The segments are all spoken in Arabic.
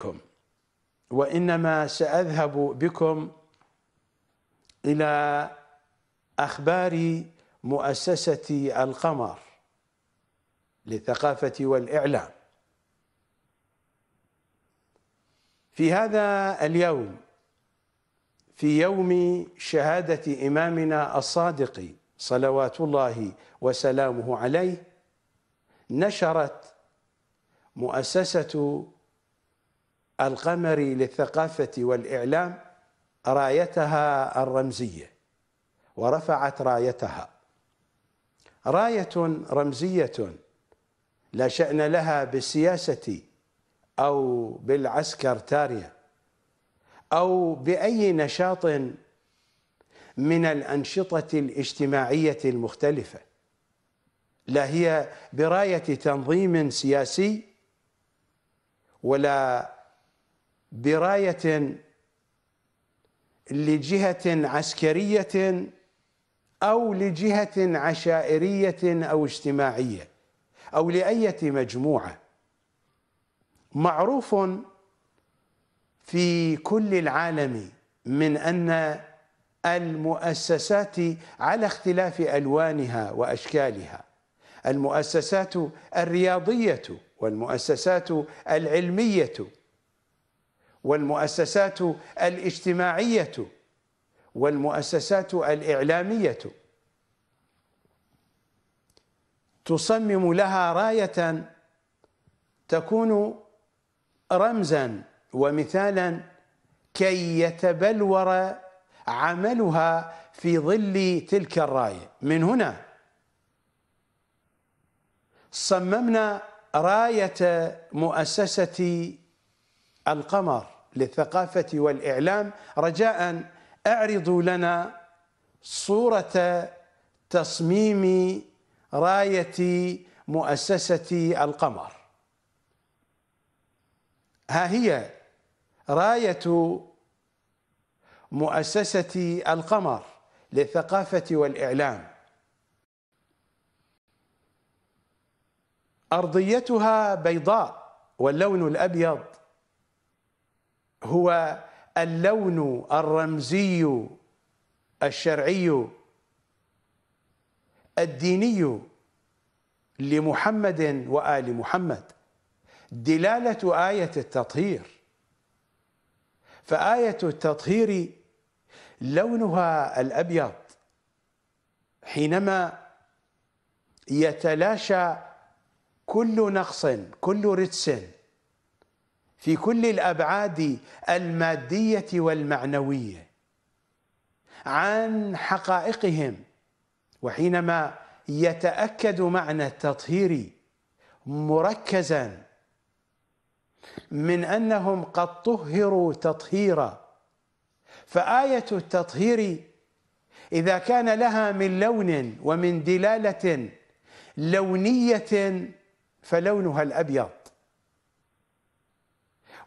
بكم وانما ساذهب بكم الى اخبار مؤسسه القمر للثقافه والاعلام في هذا اليوم في يوم شهاده امامنا الصادق صلوات الله وسلامه عليه نشرت مؤسسه القمري للثقافة والإعلام رايتها الرمزية ورفعت رايتها راية رمزية لا شأن لها بالسياسة أو بالعسكرتارية أو بأي نشاط من الأنشطة الاجتماعية المختلفة لا هي براية تنظيم سياسي ولا برايه لجهه عسكريه او لجهه عشائريه او اجتماعيه او لايه مجموعه معروف في كل العالم من ان المؤسسات على اختلاف الوانها واشكالها المؤسسات الرياضيه والمؤسسات العلميه والمؤسسات الاجتماعية والمؤسسات الإعلامية تصمم لها راية تكون رمزا ومثالا كي يتبلور عملها في ظل تلك الرايه من هنا صممنا رايه مؤسسه القمر للثقافة والإعلام رجاء أعرضوا لنا صورة تصميم راية مؤسسة القمر ها هي راية مؤسسة القمر للثقافة والإعلام أرضيتها بيضاء واللون الأبيض هو اللون الرمزي الشرعي الديني لمحمد وآل محمد دلالة آية التطهير فآية التطهير لونها الأبيض حينما يتلاشى كل نقص كل رجس في كل الابعاد الماديه والمعنويه عن حقائقهم وحينما يتاكد معنى التطهير مركزا من انهم قد طهروا تطهيرا فآية التطهير إذا كان لها من لون ومن دلالة لونية فلونها الأبيض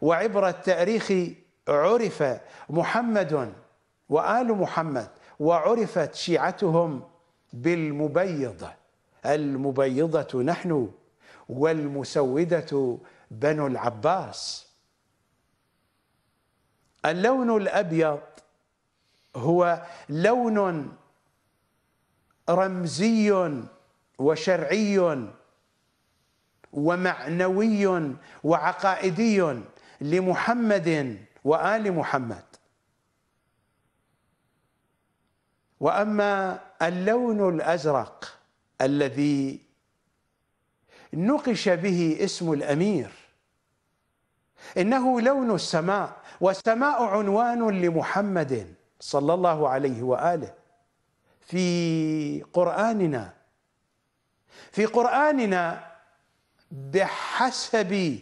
وعبر التاريخ عرف محمد وال محمد وعرفت شيعتهم بالمبيضه المبيضه نحن والمسوده بنو العباس اللون الابيض هو لون رمزي وشرعي ومعنوي وعقائدي لمحمد وال محمد واما اللون الازرق الذي نقش به اسم الامير انه لون السماء والسماء عنوان لمحمد صلى الله عليه واله في قراننا في قراننا بحسب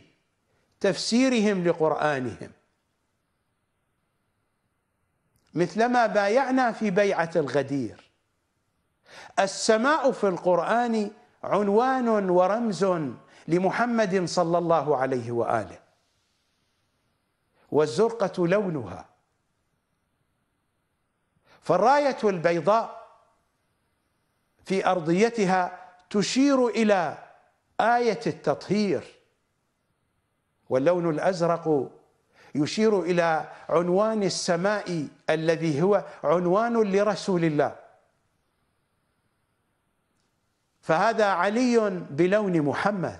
تفسيرهم لقرآنهم مثلما بايعنا في بيعة الغدير السماء في القرآن عنوان ورمز لمحمد صلى الله عليه وآله والزرقة لونها فالراية البيضاء في أرضيتها تشير إلى آية التطهير واللون الازرق يشير الى عنوان السماء الذي هو عنوان لرسول الله فهذا علي بلون محمد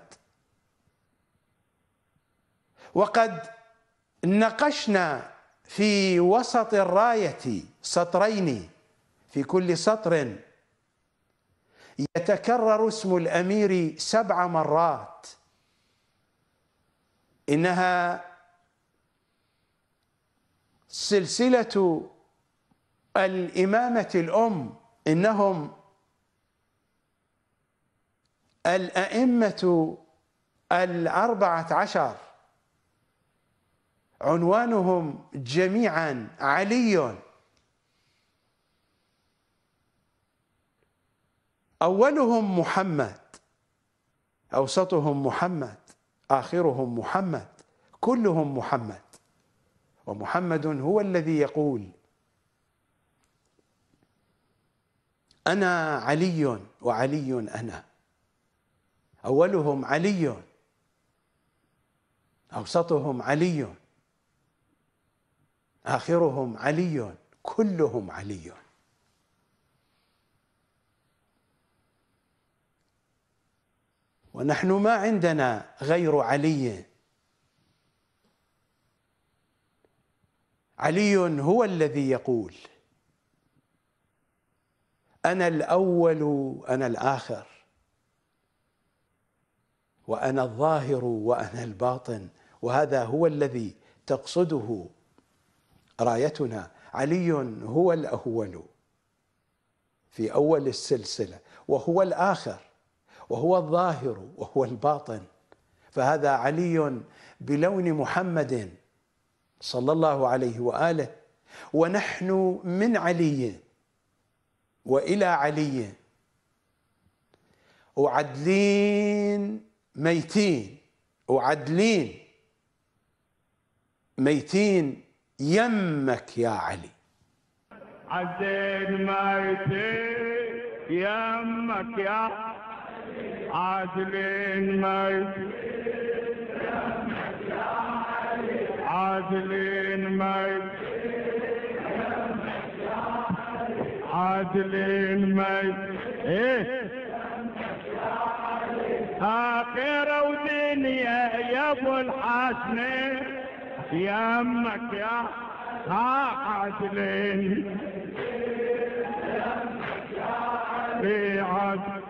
وقد نقشنا في وسط الرايه سطرين في كل سطر يتكرر اسم الامير سبع مرات إنها سلسلة الإمامة الأم إنهم الأئمة الأربعة عشر عنوانهم جميعا علي أولهم محمد أوسطهم محمد آخرهم محمد كلهم محمد ومحمد هو الذي يقول أنا علي وعلي أنا أولهم علي أوسطهم علي آخرهم علي كلهم علي ونحن ما عندنا غير علي علي هو الذي يقول انا الاول انا الاخر وانا الظاهر وانا الباطن وهذا هو الذي تقصده رايتنا علي هو الاول في اول السلسله وهو الاخر وهو الظاهر وهو الباطن فهذا علي بلون محمد صلى الله عليه واله ونحن من علي والى علي وعدلين ميتين وعدلين ميتين يمك يا علي عدلين ميتين يمك يا عادلين ما عادلين ما عادلين ما ايه آخرة ودنيا يا أبو الحسن يا أمك يا عادلين يا إيه عادلين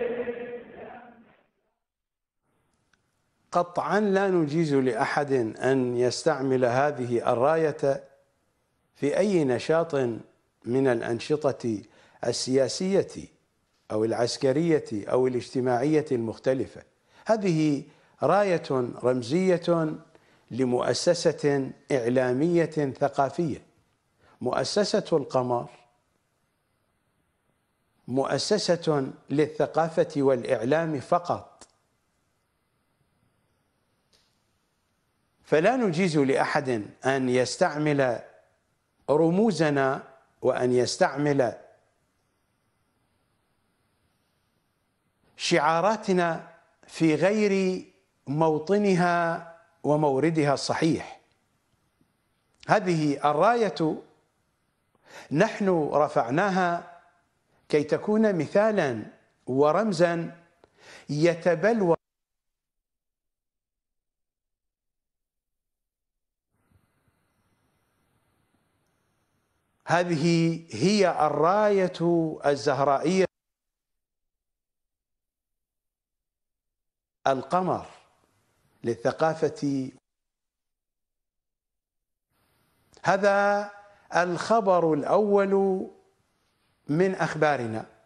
قطعا لا نجيز لاحد ان يستعمل هذه الرايه في اي نشاط من الانشطه السياسيه او العسكريه او الاجتماعيه المختلفه هذه رايه رمزيه لمؤسسه اعلاميه ثقافيه مؤسسه القمر مؤسسه للثقافه والاعلام فقط فلا نجيز لاحد ان يستعمل رموزنا وان يستعمل شعاراتنا في غير موطنها وموردها الصحيح هذه الرايه نحن رفعناها كي تكون مثالا ورمزا يتبلور هذه هي الراية الزهرائية القمر للثقافة هذا الخبر الأول من أخبارنا